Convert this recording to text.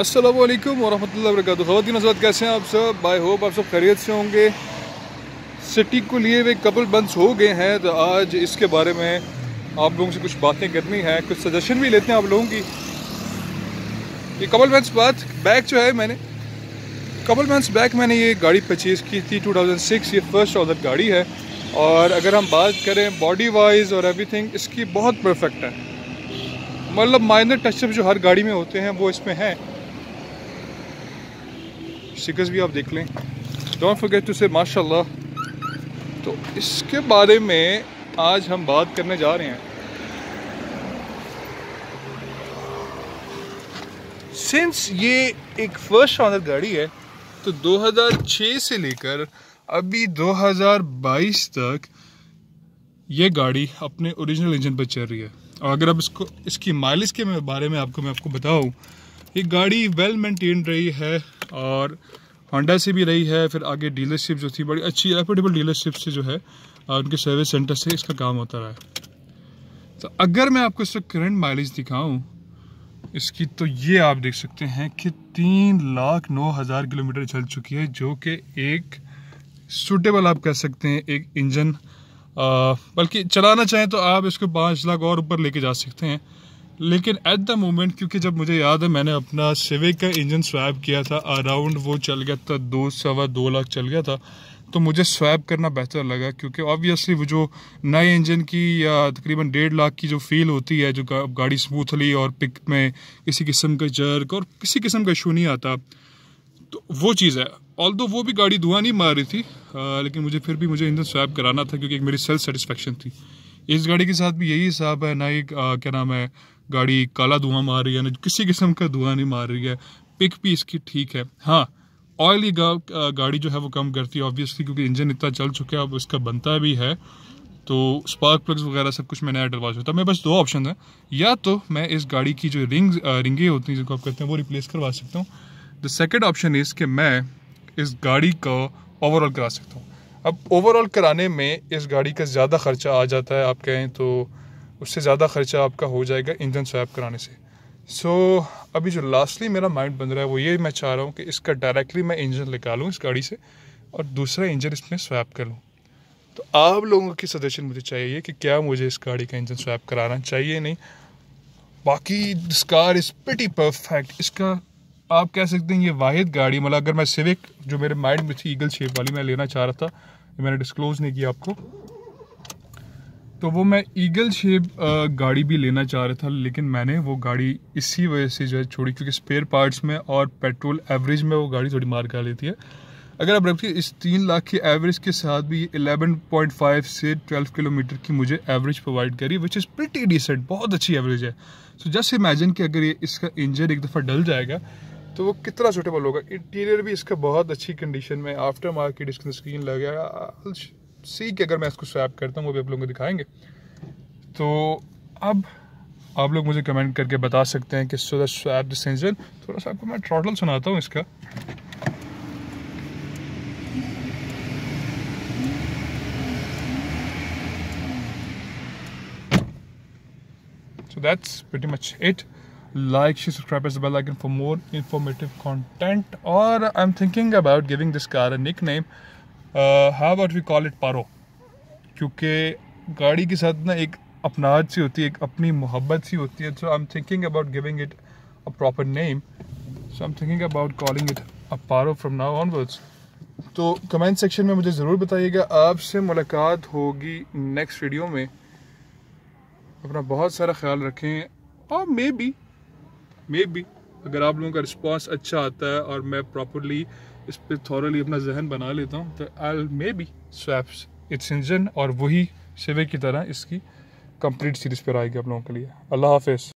असलकम वरह वर्क खातिन आजाद कैसे हैं आप सब आई होप आप सब खैरियत से होंगे सिटी को लिए हुए कपल बंस हो गए हैं तो आज इसके बारे में आप लोगों से कुछ बातें करनी हैं कुछ सजेशन भी लेते हैं आप लोगों की ये कपल बंस बात बैग जो है मैंने कपल बंस बैग मैंने ये गाड़ी परचेज़ की थी 2006 ये फर्स्ट ऑर्डर गाड़ी है और अगर हम बात करें बॉडी वाइज और एवरी इसकी बहुत परफेक्ट है मतलब माइनर टचअप जो हर गाड़ी में होते हैं वो इसमें हैं स्टिकर्स भी आप देख लें डोंट फॉरगेट टू से माशाल्लाह तो इसके बारे में आज हम बात करने जा रहे हैं सिंस ये एक फर्स्ट ऑनर गाड़ी है तो 2006 से लेकर अभी 2022 तक ये गाड़ी अपने ओरिजिनल इंजन पर चल रही है और अगर आप इसको इसकी माइलेज के बारे में आपको मैं आपको बताऊँ ये गाड़ी वेल मेंटेन रही है और होंडा से भी रही है फिर आगे डीलरशिप जो थी बड़ी अच्छी रेपूटेबल डीलरशिप से जो है उनके सर्विस सेंटर से इसका काम होता रहा है तो अगर मैं आपको इसका करंट माइलेज दिखाऊं इसकी तो ये आप देख सकते हैं कि तीन लाख नौ हज़ार किलोमीटर चल चुकी है जो कि एक सूटेबल आप कह सकते हैं एक इंजन बल्कि चलाना चाहें तो आप इसको पाँच लाख और ऊपर लेके जा सकते हैं लेकिन एट द मोमेंट क्योंकि जब मुझे याद है मैंने अपना सिविक का इंजन स्वैप किया था अराउंड वो चल गया था दो सवा दो लाख चल गया था तो मुझे स्वैप करना बेहतर लगा क्योंकि ऑब्वियसली वो जो नए इंजन की या तकरीबन डेढ़ लाख की जो फील होती है जो गाड़ी स्मूथली और पिक में किसी किस्म का जर्क और किसी किस्म का इशू नहीं आता तो वो चीज़ है ऑल वो भी गाड़ी धुआं नहीं मार रही थी आ, लेकिन मुझे फिर भी मुझे इंजन स्वैप कराना था क्योंकि एक मेरी सेल्फ सेटिस्फेक्शन थी इस गाड़ी के साथ भी यही हिसाब है ना एक क्या नाम है गाड़ी काला धुआं मार रही है ना किसी किस्म का धुआं नहीं मार रही है पिक भी इसकी ठीक है हाँ ऑयल गाड़ी जो है वो कम करती है ऑब्वियसली क्योंकि इंजन इतना चल चुका है अब इसका बनता भी है तो स्पार्क प्लग्स वगैरह सब कुछ मैंने ऐड डलवा चुका था मेरे पास दो ऑप्शन है या तो मैं इस गाड़ी की जो रिंग रिंगे होती हैं जिनको आप कहते हैं वो रिप्लेस करवा सकता हूँ द सेकेंड ऑप्शन इज़ कि मैं इस गाड़ी का ओवरऑल करा सकता हूँ अब ओवरऑल कराने में इस गाड़ी का ज़्यादा खर्चा आ जाता है आप कहें तो उससे ज़्यादा खर्चा आपका हो जाएगा इंजन स्वैप कराने से सो so, अभी जो लास्टली मेरा माइंड बन रहा है वो ये मैं चाह रहा हूँ कि इसका डायरेक्टली मैं इंजन निकालूँ इस गाड़ी से और दूसरा इंजन इसमें स्वैप कर लूँ तो आप लोगों की सजेशन मुझे चाहिए कि क्या मुझे इस गाड़ी का इंजन स्वैप कराना चाहिए नहीं बाकी this car is pretty perfect इसका आप कह सकते हैं ये वाहिद गाड़ी मतलब अगर मैं सिविक जो मेरे माइंड में थी ईगल शेप वाली मैं लेना चाह रहा था मैंने डिस्क्लोज़ नहीं किया आपको तो वो मैं ईगल शेप गाड़ी भी लेना चाह रहा था लेकिन मैंने वो गाड़ी इसी वजह से जो है छोड़ी क्योंकि स्पेयर पार्ट्स में और पेट्रोल एवरेज में वो गाड़ी थोड़ी मार कर लेती है अगर आप रखिए इस तीन लाख की एवरेज के साथ भी एलेवन पॉइंट फाइव से ट्वेल्व किलोमीटर की मुझे एवरेज प्रोवाइड करी विच इज़ प्रिटी डिसेंट बहुत अच्छी एवरेज है सो जस्ट इमेजिन कि अगर ये इसका इंजन एक दफ़ा डल जाएगा तो वो कितना सूटेबल होगा इंटीरियर भी इसका बहुत अच्छी कंडीशन में आफ्टर मार्केट इसके स्क्रीन लग गया सी के अगर मैं इसको स्वैप करता हूँ वो भी आप लोगों को दिखाएंगे तो अब आप लोग मुझे कमेंट करके बता सकते हैं कि सो द स्वैप डिसीजन थोड़ा सा आपको मैं ट्रॉटल सुनाता हूँ इसका सो दैट्स वेटी much it like share subscribe hit bell icon for more informative content और I am thinking about giving this car nickname how about we call it Paro क्योंकि गाड़ी के साथ ना एक अपनाहट सी होती है एक अपनी मोहब्बत सी होती है so I am thinking about giving it a proper name so I am thinking about calling it a Paro from now onwards तो कमेंट सेक्शन में मुझे ज़रूर बताइएगा आपसे मुलाकात होगी नेक्स्ट वीडियो में अपना बहुत सारा ख्याल रखें और मे बी मे बी अगर आप लोगों का रिस्पॉन्स अच्छा आता है और मैं प्रॉपरली इस पर थॉरली अपना जहन बना लेता हूँ तो I may be swaps its engine और वही सिवे की तरह इसकी कंप्लीट सीरीज़ पर आएगी आप लोगों के लिए अल्लाह हाफिज़